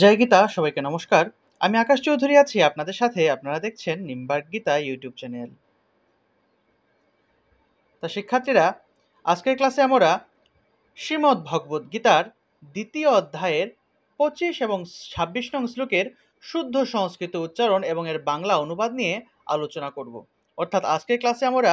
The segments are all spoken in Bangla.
জয় গীতা সবাইকে নমস্কার আমি আকাশ চৌধুরী আছি আপনাদের সাথে আপনারা দেখছেন নিম্বার গীতা ইউটিউব চ্যানেল তা শিক্ষার্থীরা আজকের ক্লাসে আমরা শ্রীমদ্ ভগবত গীতার দ্বিতীয় অধ্যায়ের পঁচিশ এবং ছাব্বিশ নং শ্লোকের শুদ্ধ সংস্কৃত উচ্চারণ এবং এর বাংলা অনুবাদ নিয়ে আলোচনা করব অর্থাৎ আজকের ক্লাসে আমরা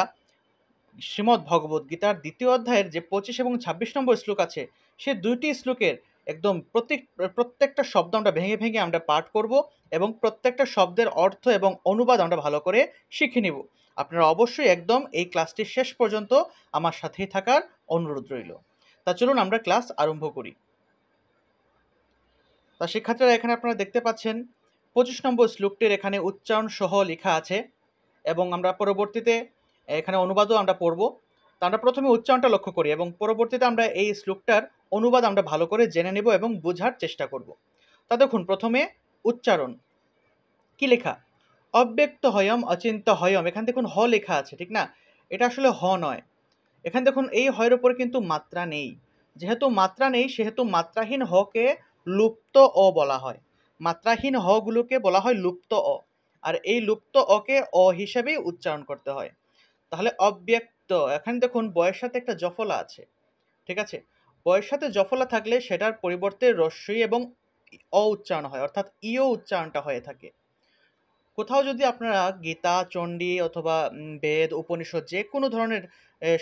শ্রীমদ্ ভগবত গীতার দ্বিতীয় অধ্যায়ের যে পঁচিশ এবং ছাব্বিশ নম্বর শ্লোক আছে সে দুইটি শ্লোকের একদম প্রত্যেক প্রত্যেকটা শব্দ আমরা ভেঙে ভেঙে আমরা পাঠ করব এবং প্রত্যেকটা শব্দের অর্থ এবং অনুবাদ আমরা ভালো করে শিখে নিব আপনারা অবশ্যই একদম এই ক্লাসটি শেষ পর্যন্ত আমার সাথেই থাকার অনুরোধ রইল তা চলুন আমরা ক্লাস আরম্ভ করি তা শিক্ষার্থীরা এখানে আপনারা দেখতে পাচ্ছেন পঁচিশ নম্বর শ্লোকটির এখানে উচ্চারণ সহ লেখা আছে এবং আমরা পরবর্তীতে এখানে অনুবাদও আমরা পড়ব তো আমরা প্রথমে উচ্চারণটা লক্ষ্য করি এবং পরবর্তীতে আমরা এই শ্লোকটার অনুবাদ আমরা ভালো করে জেনে নেব এবং বোঝার চেষ্টা করব তা দেখুন প্রথমে উচ্চারণ কি লেখা অব্যক্ত হয়ম অচিন্ত হয়ম এখানে দেখুন হ লেখা আছে ঠিক না এটা আসলে হ নয় এখানে দেখুন এই হয়ের উপর কিন্তু মাত্রা নেই যেহেতু মাত্রা নেই সেহেতু মাত্রাহীন হকে লুপ্ত অ বলা হয় মাত্রাহীন হগুলোকে বলা হয় লুপ্ত অ আর এই লুপ্ত অকে অ হিসেবেই উচ্চারণ করতে হয় তাহলে অব্যক্ত তো এখানে দেখুন বয়ের সাথে একটা জফলা আছে ঠিক আছে বয়ের সাথে জফলা থাকলে সেটার পরিবর্তে রস্যই এবং অ উচ্চারণ হয় অর্থাৎ ইও উচ্চারণটা হয়ে থাকে কোথাও যদি আপনারা গীতা চণ্ডী অথবা বেদ উপনিষদ যে কোনো ধরনের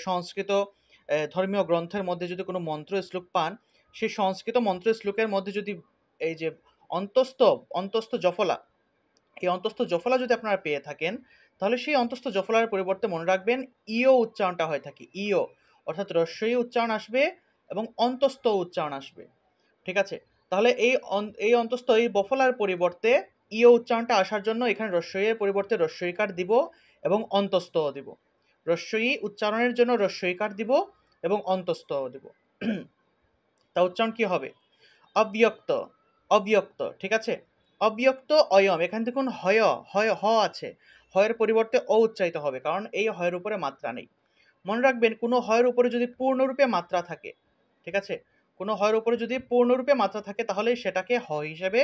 সংস্কৃত ধর্মীয় গ্রন্থের মধ্যে যদি কোনো মন্ত্র শ্লোক পান সেই সংস্কৃত মন্ত্র শ্লোকের মধ্যে যদি এই যে অন্তস্থ অন্তস্থ জফলা এই অন্তস্থ জফলা যদি আপনারা পেয়ে থাকেন তাহলে সেই অন্তস্থ জফলার পরিবর্তে মনে রাখবেন ইও উচ্চারণটা হয়ে থাকে ইও অর্থাৎ রস্যই উচ্চারণ আসবে এবং অন্তস্থ উচ্চারণ আসবে ঠিক আছে তাহলে এই এই অন্তস্থ এই বফলার পরিবর্তে ইও উচ্চারণটা আসার জন্য এখানে রস্যইয়ের পরিবর্তে কার দিব এবং অন্তস্থ দিব রস্যই উচ্চারণের জন্য কার দিব এবং অন্তস্থ দিব তা উচ্চারণ কি হবে অব্যক্ত অব্যক্ত ঠিক আছে অব্যক্ত অয়ম এখানে দেখুন হয় হয় হ আছে হয়ের পরিবর্তে অ উচ্চারিত হবে কারণ এই হয়ের উপরে মাত্রা নেই মনে রাখবেন কোনো হয়ের উপরে যদি পূর্ণরূপে মাত্রা থাকে ঠিক আছে কোনো হয়ের উপরে যদি পূর্ণরূপে মাত্রা থাকে তাহলে সেটাকে হ হিসেবে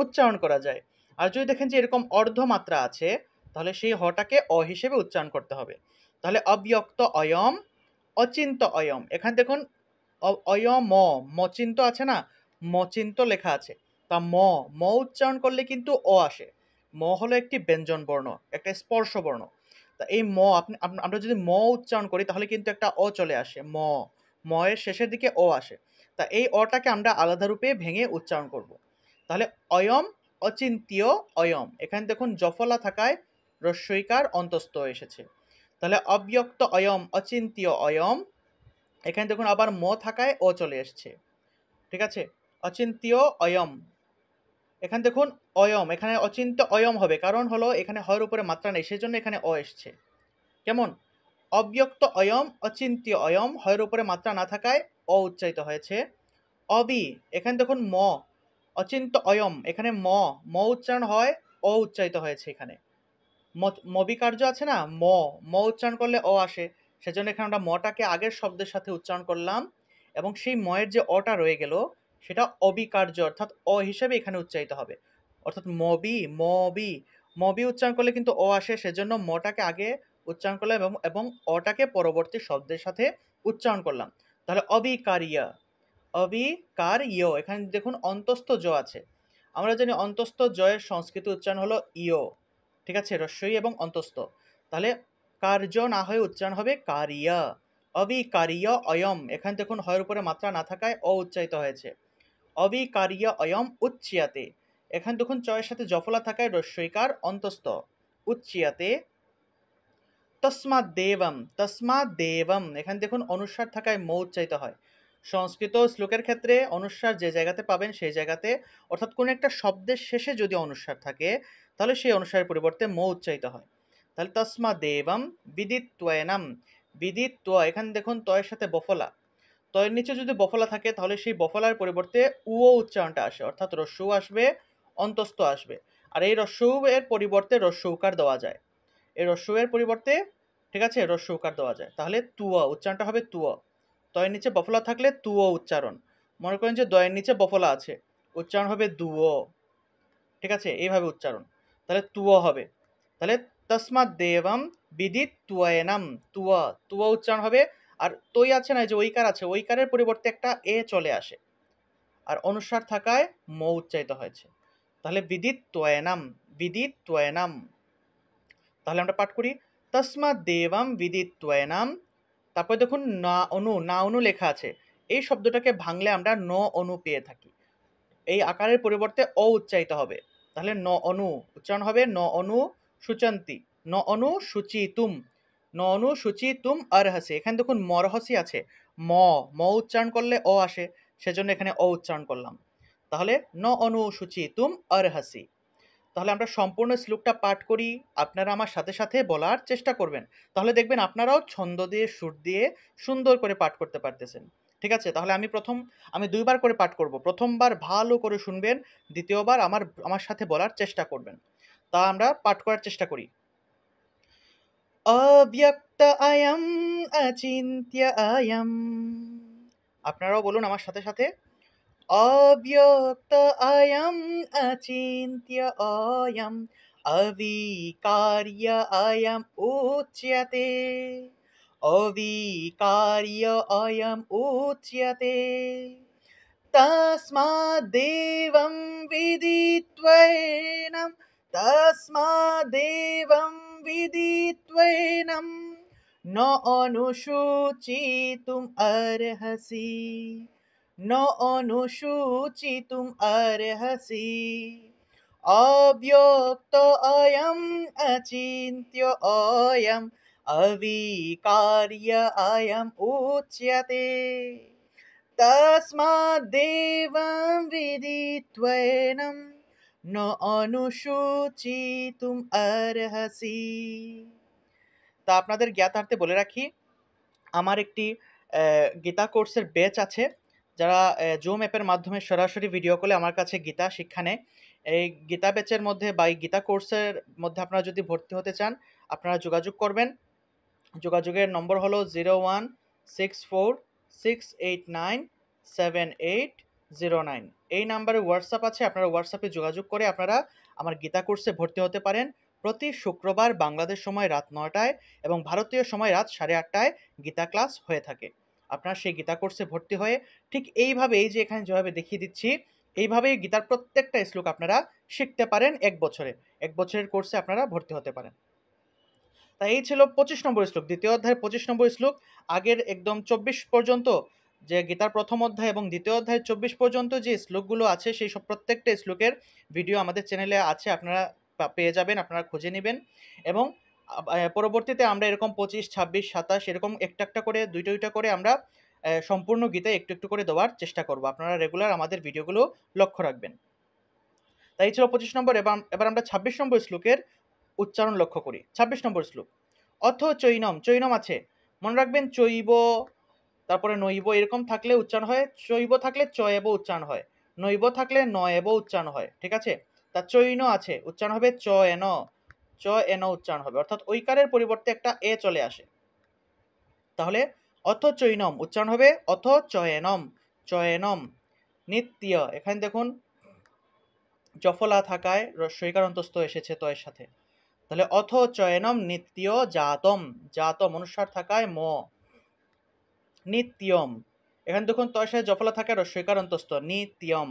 উচ্চারণ করা যায় আর যদি দেখেন যে এরকম অর্ধমাত্রা আছে তাহলে সেই হটাকে অ হিসেবে উচ্চারণ করতে হবে তাহলে অব্যক্ত অয়ম অচিন্ত অয়ম এখানে দেখুন অয়ম ম মচিন্ত আছে না মচিন্ত লেখা আছে তা ম ম উচ্চারণ করলে কিন্তু অ আসে ম হলো একটি ব্যঞ্জন বর্ণ একটা স্পর্শ বর্ণ তা এই ম আপনি আমরা যদি ম উচ্চারণ করি তাহলে কিন্তু একটা অ চলে আসে ম ম এর শেষের দিকে অ আসে তা এই অটাকে আমরা আলাদা রূপে ভেঙে উচ্চারণ করব। তাহলে অয়ম অচিন্তীয় অয়ম এখানে দেখুন জফলা থাকায় রস্যইকার অন্তস্থ এসেছে তাহলে অব্যক্ত অয়ম অচিন্তীয় অয়ম এখানে দেখুন আবার ম থাকায় অ চলে এসছে ঠিক আছে অচিন্তীয় অয়ম এখানে দেখুন অয়ম এখানে অচিন্ত অয়ম হবে কারণ হলো এখানে হয়ের উপরে মাত্রা নেই সেজন্য এখানে অ এসছে কেমন অব্যক্ত অয়ম অচিন্ত্য অয়ম হয়ের উপরে মাত্রা না থাকায় অ উচ্চারিত হয়েছে অবি এখানে দেখুন ম অচিন্ত অয়ম এখানে ম ম উচ্চারণ হয় অ উচ্চারিত হয়েছে এখানে মবি কার্য আছে না ম ম উচ্চারণ করলে অ আসে সেজন্য এখানে আমরা মটাকে আগের শব্দের সাথে উচ্চারণ করলাম এবং সেই ময়ের যে অটা রয়ে গেল সেটা অবিকার্য অর্থাৎ অ হিসেবে এখানে উচ্চারিত হবে অর্থাৎ মবি মবি মবি উচ্চারণ করলে কিন্তু অ আসে সেজন্য মটাকে আগে উচ্চারণ করলাম এবং এবং অটাকে পরবর্তী শব্দের সাথে উচ্চারণ করলাম তাহলে অবিকারিয়া ইয় এখানে দেখুন অন্তস্থ জ আছে আমরা জানি অন্তস্থ জয়ের সংস্কৃত উচ্চারণ হলো ইয় ঠিক আছে রস্যই এবং অন্তস্থ তাহলে কার্য না হয়ে উচ্চারণ হবে কারিয়া অবিকারিয় অয়ম এখানে দেখুন হয়ের উপরে মাত্রা না থাকায় অ উচ্চারিত হয়েছে অবিকারিয়া অয়ম উচ্চিয়াতে এখানে দেখুন চয়ের সাথে জফলা থাকায় রস্যইকার অন্তস্থ উচ্চিয়াতে তসমাদ দেবম তসমাদ দেবম এখানে দেখুন অনুসার থাকায় মৌ উচ্চারিত হয় সংস্কৃত শ্লোকের ক্ষেত্রে অনুসার যে জায়গাতে পাবেন সেই জায়গাতে অর্থাৎ কোনো একটা শব্দের শেষে যদি অনুসার থাকে তাহলে সেই অনুসারের পরিবর্তে মৌ উচ্চারিত হয় তাহলে তসমা দেবম বিদিত্বয়নাম বিদিত্ব এখানে দেখুন তয়ের সাথে বফলা তো নিচে যদি বফলা থাকে তাহলে সেই বফলার পরিবর্তে উও উচ্চারণটা আসে অর্থাৎ রস্যু আসবে অন্তস্থ আসবে আর এই রস্যু এর পরিবর্তে রস্যৌকার দেওয়া যায় এই রস্যু এর পরিবর্তে ঠিক আছে রস্যৌকার দেওয়া যায় তাহলে তুয়া উচ্চারণটা হবে তুয়া তয়ের নিচে বফলা থাকলে তুও উচ্চারণ মনে করেন যে দয়ের নিচে বফলা আছে উচ্চারণ হবে দুও ঠিক আছে এইভাবে উচ্চারণ তাহলে তুয় হবে তাহলে তসমাৎ দেবম বিদিত তুয়ায়নাম তুয়া তুয়া উচ্চারণ হবে আর তৈ আছে না যে ঐকার আছে ঐকারের পরিবর্তে একটা এ চলে আসে আর অনুসার থাকায় ম উচ্চারিত হয়েছে তাহলে বিদিত ত্বয়নাম বিদিত ত্বয়নাম তাহলে আমরা পাঠ করি তসমা দেবাম বিদিত ত্বয়নাম তারপরে দেখুন না অনু না অনু লেখা আছে এই শব্দটাকে ভাঙলে আমরা ন অনু পেয়ে থাকি এই আকারের পরিবর্তে অ উচ্চারিত হবে তাহলে ন অনু উচ্চারণ হবে ন অনু সুচন্তি ন অনু সুচিতুম ননু শুচি তুম হাসি এখানে দেখুন মরহসি আছে ম ম উচ্চারণ করলে অ আসে সেজন্য এখানে অ উচ্চারণ করলাম তাহলে ন অনু শুচি তুম হাসি তাহলে আমরা সম্পূর্ণ শ্লোকটা পাঠ করি আপনারা আমার সাথে সাথে বলার চেষ্টা করবেন তাহলে দেখবেন আপনারাও ছন্দ দিয়ে সুর দিয়ে সুন্দর করে পাঠ করতে পারতেছেন ঠিক আছে তাহলে আমি প্রথম আমি দুইবার করে পাঠ করব প্রথমবার ভালো করে শুনবেন দ্বিতীয়বার আমার আমার সাথে বলার চেষ্টা করবেন তা আমরা পাঠ করার চেষ্টা করি অব্যক্ত আয়াম অচিন্ত্য আয়াম আপনারাও বলুন আমার সাথে সাথে অব্যক্ত আয়াম অচিন্ত্য আয়াম অবিকার্য আয়াম উচ্যতে অবিকার্য অয়ম উচ্যতে তস্মাদ্দেবং বিদিত্বেনম तस्मादेवं विदित्वैनं न अनुशोचितुम् अर्हसि न अनुशोचितुम् अर्हसि अव्यक्त अयम् अचिन्त्य अयम् अविकार्य अयम् उच्यते तस्माद्देवं विदित्वैनम् ন অনুসূচিতুম আরহাসি তা আপনাদের জ্ঞাতার্থে বলে রাখি আমার একটি গীতা কোর্সের ব্যাচ আছে যারা জুম অ্যাপের মাধ্যমে সরাসরি ভিডিও কলে আমার কাছে গীতা শিক্ষা নেয় এই গীতা ব্যাচের মধ্যে বা এই গীতা কোর্সের মধ্যে আপনারা যদি ভর্তি হতে চান আপনারা যোগাযোগ করবেন যোগাযোগের নম্বর হলো zero one six four six eight nine seven eight zero nine এই নাম্বারে হোয়াটসঅ্যাপ আছে আপনারা হোয়াটসঅ্যাপে যোগাযোগ করে আপনারা আমার গীতা কোর্সে ভর্তি হতে পারেন প্রতি শুক্রবার বাংলাদেশ সময় রাত নটায় এবং ভারতীয় সময় রাত সাড়ে আটটায় গীতা ক্লাস হয়ে থাকে আপনার সেই গীতা কোর্সে ভর্তি হয়ে ঠিক এইভাবে এই যে এখানে যেভাবে দেখিয়ে দিচ্ছি এইভাবেই গীতার প্রত্যেকটা শ্লোক আপনারা শিখতে পারেন এক বছরে এক বছরের কোর্সে আপনারা ভর্তি হতে পারেন তাই এই ছিল পঁচিশ নম্বর শ্লোক দ্বিতীয় অধ্যায়ের পঁচিশ নম্বর শ্লোক আগের একদম চব্বিশ পর্যন্ত যে গীতার প্রথম অধ্যায় এবং দ্বিতীয় অধ্যায় চব্বিশ পর্যন্ত যে শ্লোকগুলো আছে সেই সব প্রত্যেকটা শ্লোকের ভিডিও আমাদের চ্যানেলে আছে আপনারা পেয়ে যাবেন আপনারা খুঁজে নেবেন এবং পরবর্তীতে আমরা এরকম পঁচিশ ছাব্বিশ সাতাশ এরকম একটা একটা করে দুইটা দুইটা করে আমরা সম্পূর্ণ গীতা একটু একটু করে দেওয়ার চেষ্টা করব আপনারা রেগুলার আমাদের ভিডিওগুলো লক্ষ্য রাখবেন তাই ছিল পঁচিশ নম্বর এবার এবার আমরা ছাব্বিশ নম্বর শ্লোকের উচ্চারণ লক্ষ্য করি ছাব্বিশ নম্বর শ্লোক অথ চৈনম চৈনম আছে মনে রাখবেন চৈব তারপরে নৈব এরকম থাকলে উচ্চারণ হয় চৈব থাকলে চয়েব উচ্চারণ হয় নৈব থাকলে নয়েব উচ্চারণ হয় ঠিক আছে তা চৈন আছে উচ্চারণ হবে চ এন চ এন উচ্চারণ হবে অর্থাৎ ঐকারের পরিবর্তে একটা এ চলে আসে তাহলে অথ চৈনম উচ্চারণ হবে অথ চয়নম চয়নম নিত্য এখানে দেখুন জফলা থাকায় সৈকার অন্তস্থ এসেছে তো এর সাথে তাহলে অথ চয়নম নিত্য জাতম জাতম অনুসার থাকায় ম নিত্যম এখানে দেখুন তয়সায় জফলা থাকে রস্যকার অন্তস্থ নিত্যম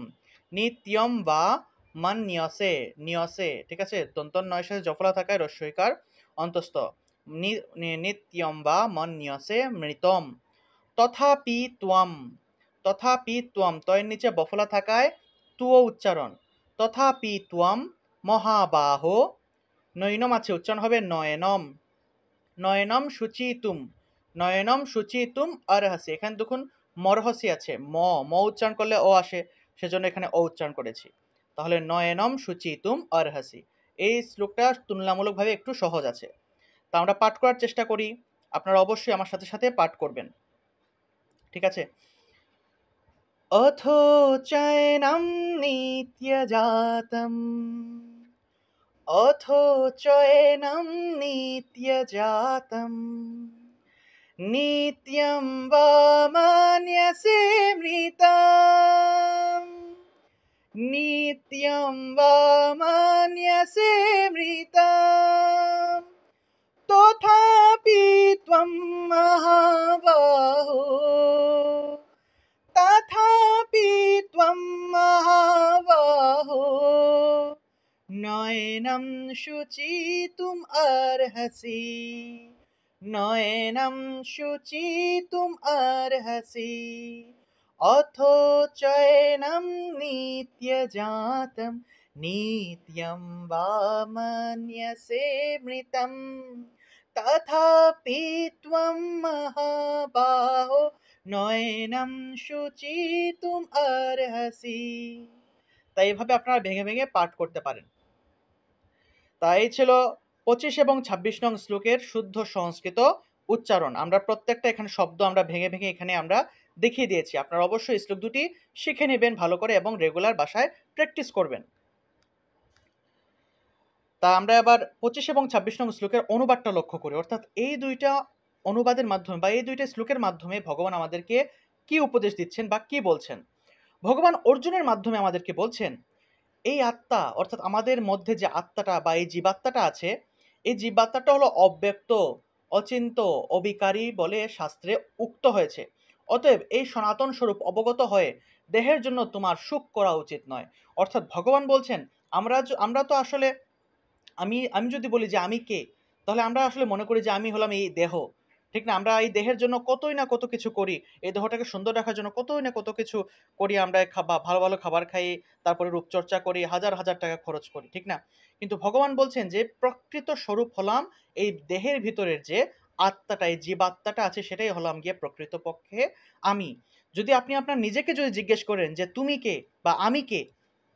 নিত্যম বা মান নিয়সে নিয়সে ঠিক আছে তন্তন সাথে জফলা থাকায় রস্যকার অন্তস্থ নিত্যম বা মন নিয়সে মৃতম তথাপি ত্বম তথাপি ত্বম তয়ের নিচে বফলা থাকায় তুও উচ্চারণ তথাপি ত্বম মহাবাহ নৈনম আছে উচ্চারণ হবে নয়নম নয়নম সুচিতুম নয়নম সুচিতুম অরহসি এখানে দেখুন মরহসি আছে ম ম উচ্চারণ করলে ও আসে সেজন্য এখানে অ উচ্চারণ করেছি তাহলে নয়নম সুচিতুম অরহসি এই শ্লোকটা তুলনামূলকভাবে একটু সহজ আছে তা আমরা পাঠ করার চেষ্টা করি আপনারা অবশ্যই আমার সাথে সাথে পাঠ করবেন ঠিক আছে অথ চয়নম নিত্যজাতম অথ চয়নম নিত্যজাতম नित्यं वामान्यसे मृताम् नित्यं वामान्यसे मृताम् तथापि त्वं महाबाहो तथापि त्वं महाबाहो नयनं शुचितुम् अर्हसि নয়নম শুচি তুম অর্হসি অথ চয়নম নিত্যজাতম নিত্যম বা মৃতম তথাপি ত্বম মহাবাহো নয়নম শুচি তুম অর্হসি তাই এভাবে আপনারা ভেঙে ভেঙে পাঠ করতে পারেন তাই ছিল পঁচিশ এবং ২৬ নং শ্লোকের শুদ্ধ সংস্কৃত উচ্চারণ আমরা প্রত্যেকটা এখানে শব্দ আমরা ভেঙে ভেঙে এখানে আমরা দেখিয়ে দিয়েছি আপনারা অবশ্যই শ্লোক দুটি শিখে নেবেন ভালো করে এবং রেগুলার বাসায় প্র্যাকটিস করবেন তা আমরা এবার পঁচিশ এবং ২৬ নং শ্লোকের অনুবাদটা লক্ষ্য করি অর্থাৎ এই দুইটা অনুবাদের মাধ্যমে বা এই দুইটা শ্লোকের মাধ্যমে ভগবান আমাদেরকে কি উপদেশ দিচ্ছেন বা কি বলছেন ভগবান অর্জুনের মাধ্যমে আমাদেরকে বলছেন এই আত্মা অর্থাৎ আমাদের মধ্যে যে আত্মাটা বা এই জীবাত্মাটা আছে এই জীববার্তাটা হলো অব্যক্ত অচিন্ত অবিকারী বলে শাস্ত্রে উক্ত হয়েছে অতএব এই সনাতন স্বরূপ অবগত হয়ে দেহের জন্য তোমার সুখ করা উচিত নয় অর্থাৎ ভগবান বলছেন আমরা আমরা তো আসলে আমি আমি যদি বলি যে আমি কে তাহলে আমরা আসলে মনে করি যে আমি হলাম এই দেহ ঠিক না আমরা এই দেহের জন্য কতই না কত কিছু করি এই দেহটাকে সুন্দর রাখার জন্য কতই না কত কিছু করি আমরা খাবার ভালো ভালো খাবার খাই তারপরে রূপচর্চা করি হাজার হাজার টাকা খরচ করি ঠিক না কিন্তু ভগবান বলছেন যে প্রকৃত স্বরূপ হলাম এই দেহের ভিতরের যে আত্মাটা এই জীবাত্মাটা আছে সেটাই হলাম গিয়ে প্রকৃতপক্ষে আমি যদি আপনি আপনার নিজেকে যদি জিজ্ঞেস করেন যে তুমি কে বা আমি কে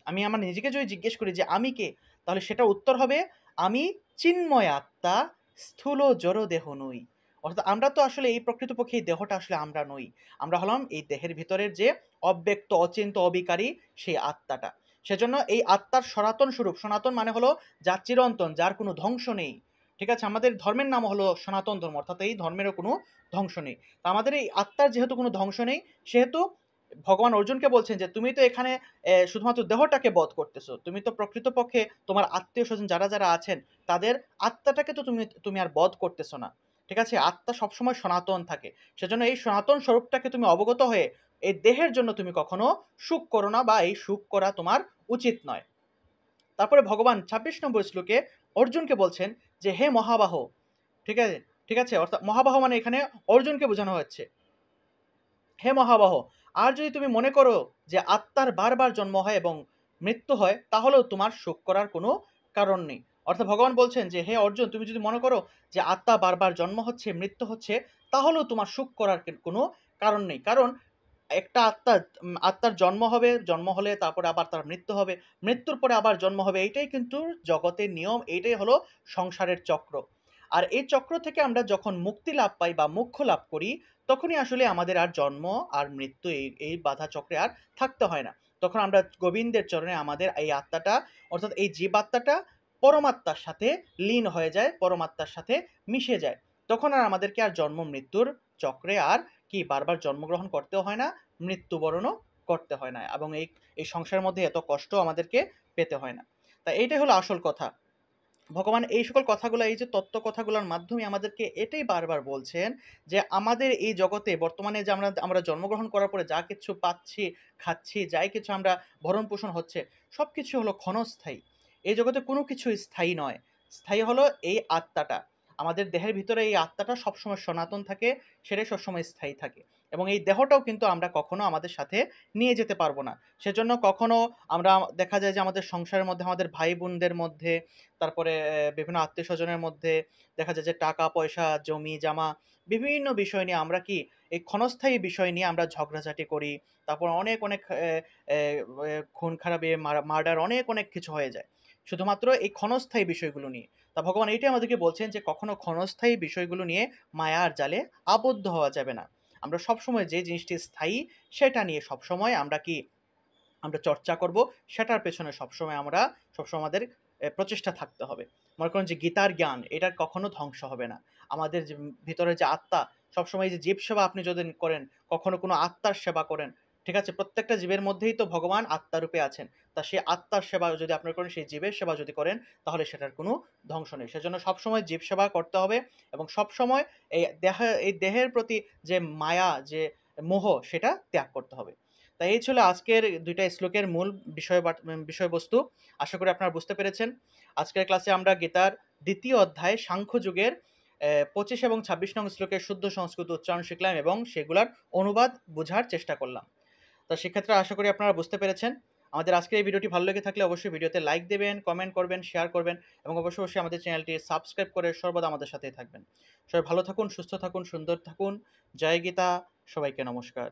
আমি আমার নিজেকে যদি জিজ্ঞেস করি যে আমি কে তাহলে সেটা উত্তর হবে আমি চিন্ময় আত্মা স্থূল জড় দেহ নই অর্থাৎ আমরা তো আসলে এই প্রকৃতপক্ষে এই দেহটা আসলে আমরা নই আমরা হলাম এই দেহের ভিতরের যে অব্যক্ত অচিন্ত অবিকারী সেই আত্মাটা সেজন্য এই আত্মার সনাতন স্বরূপ সনাতন মানে হলো যার চিরন্তন যার কোনো ধ্বংস নেই ঠিক আছে আমাদের ধর্মের নাম হলো সনাতন ধর্ম অর্থাৎ এই ধর্মেরও কোনো ধ্বংস নেই তা আমাদের এই আত্মার যেহেতু কোনো ধ্বংস নেই সেহেতু ভগবান অর্জুনকে বলছেন যে তুমি তো এখানে শুধুমাত্র দেহটাকে বধ করতেছো তুমি তো প্রকৃতপক্ষে তোমার আত্মীয় স্বজন যারা যারা আছেন তাদের আত্মাটাকে তো তুমি তুমি আর বধ করতেছো না ঠিক আছে আত্মা সবসময় সনাতন থাকে সেজন্য এই সনাতন স্বরূপটাকে তুমি অবগত হয়ে এই দেহের জন্য তুমি কখনো সুখ করো না বা এই সুখ করা তোমার উচিত নয় তারপরে ভগবান ২৬ নম্বর শ্লোকে অর্জুনকে বলছেন যে হে মহাবাহ ঠিক আছে ঠিক আছে অর্থাৎ মহাবাহ মানে এখানে অর্জুনকে বোঝানো হচ্ছে হে মহাবাহ আর যদি তুমি মনে করো যে আত্মার বারবার জন্ম হয় এবং মৃত্যু হয় তাহলেও তোমার সুখ করার কোনো কারণ নেই অর্থাৎ ভগবান বলছেন যে হে অর্জুন তুমি যদি মনে করো যে আত্মা বারবার জন্ম হচ্ছে মৃত্যু হচ্ছে তাহলেও তোমার সুখ করার কোনো কারণ নেই কারণ একটা আত্মা আত্মার জন্ম হবে জন্ম হলে তারপরে আবার তার মৃত্যু হবে মৃত্যুর পরে আবার জন্ম হবে এইটাই কিন্তু জগতের নিয়ম এইটাই হলো সংসারের চক্র আর এই চক্র থেকে আমরা যখন মুক্তি লাভ পাই বা মুখ্য লাভ করি তখনই আসলে আমাদের আর জন্ম আর মৃত্যু এই এই বাধা চক্রে আর থাকতে হয় না তখন আমরা গোবিন্দের চরণে আমাদের এই আত্মাটা অর্থাৎ এই জীব আত্মাটা পরমাত্মার সাথে লীন হয়ে যায় পরমাত্মার সাথে মিশে যায় তখন আর আমাদেরকে আর জন্ম মৃত্যুর চক্রে আর কি বারবার জন্মগ্রহণ করতে হয় না মৃত্যুবরণও করতে হয় না এবং এই এই সংসারের মধ্যে এত কষ্ট আমাদেরকে পেতে হয় না তা এইটাই হলো আসল কথা ভগবান এই সকল কথাগুলো এই যে তত্ত্ব কথাগুলোর মাধ্যমে আমাদেরকে এটাই বারবার বলছেন যে আমাদের এই জগতে বর্তমানে যে আমরা আমরা জন্মগ্রহণ করার পরে যা কিছু পাচ্ছি খাচ্ছি যাই কিছু আমরা ভরণ পোষণ হচ্ছে সব কিছু হলো ক্ষণস্থায়ী এই জগতে কোনো কিছু স্থায়ী নয় স্থায়ী হলো এই আত্মাটা আমাদের দেহের ভিতরে এই আত্মাটা সবসময় সনাতন থাকে সেটাই সবসময় স্থায়ী থাকে এবং এই দেহটাও কিন্তু আমরা কখনো আমাদের সাথে নিয়ে যেতে পারবো না সেজন্য কখনো আমরা দেখা যায় যে আমাদের সংসারের মধ্যে আমাদের ভাই বোনদের মধ্যে তারপরে বিভিন্ন আত্মীয় স্বজনের মধ্যে দেখা যায় যে টাকা পয়সা জমি জামা বিভিন্ন বিষয় নিয়ে আমরা কি এই ক্ষণস্থায়ী বিষয় নিয়ে আমরা ঝগড়াঝাটি করি তারপর অনেক অনেক খুন খারাপে মার্ডার অনেক অনেক কিছু হয়ে যায় শুধুমাত্র এই ক্ষণস্থায়ী বিষয়গুলো নিয়ে তা ভগবান এইটাই আমাদেরকে বলছেন যে কখনো ক্ষণস্থায়ী বিষয়গুলো নিয়ে মায়া আর জালে আবদ্ধ হওয়া যাবে না আমরা সবসময় যে জিনিসটি স্থায়ী সেটা নিয়ে সবসময় আমরা কি আমরা চর্চা করব সেটার পেছনে সবসময় আমরা সবসময় আমাদের প্রচেষ্টা থাকতে হবে মনে করেন যে গীতার জ্ঞান এটা কখনো ধ্বংস হবে না আমাদের যে ভিতরে যে আত্মা সবসময় যে জীব সেবা আপনি যদি করেন কখনো কোনো আত্মার সেবা করেন ঠিক আছে প্রত্যেকটা জীবের মধ্যেই তো ভগবান আত্মারূপে আছেন তা সে আত্মার সেবা যদি আপনার করেন সেই জীবের সেবা যদি করেন তাহলে সেটার কোনো ধ্বংস নেই সেজন্য সবসময় জীব সেবা করতে হবে এবং সবসময় এই দেহ এই দেহের প্রতি যে মায়া যে মোহ সেটা ত্যাগ করতে হবে তাই এই ছিল আজকের দুইটা শ্লোকের মূল বিষয় বিষয়বস্তু আশা করি আপনারা বুঝতে পেরেছেন আজকের ক্লাসে আমরা গীতার দ্বিতীয় অধ্যায় সাংখ্য যুগের পঁচিশ এবং ছাব্বিশ নং শ্লোকের শুদ্ধ সংস্কৃত উচ্চারণ শিখলাম এবং সেগুলার অনুবাদ বোঝার চেষ্টা করলাম তা সেক্ষেত্রে আশা করি আপনারা বুঝতে পেরেছেন আমাদের আজকের এই ভিডিওটি ভালো লেগে থাকলে অবশ্যই ভিডিওতে লাইক দেবেন কমেন্ট করবেন শেয়ার করবেন এবং অবশ্যই অবশ্যই আমাদের চ্যানেলটি সাবস্ক্রাইব করে সর্বদা আমাদের সাথেই থাকবেন সবাই ভালো থাকুন সুস্থ থাকুন সুন্দর থাকুন জয় গীতা সবাইকে নমস্কার